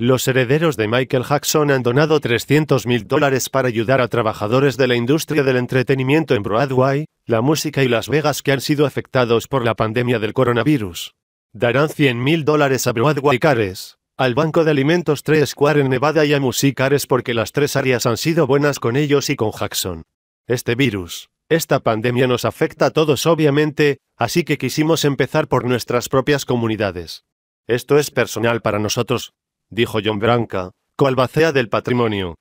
Los herederos de Michael Jackson han donado 300 mil dólares para ayudar a trabajadores de la industria del entretenimiento en Broadway, la música y Las Vegas que han sido afectados por la pandemia del coronavirus. Darán 100 mil dólares a Broadway Cares, al Banco de Alimentos 3 Square en Nevada y a Music Cares porque las tres áreas han sido buenas con ellos y con Jackson. Este virus, esta pandemia nos afecta a todos obviamente, así que quisimos empezar por nuestras propias comunidades. Esto es personal para nosotros, dijo John Branca, coalbacea del patrimonio.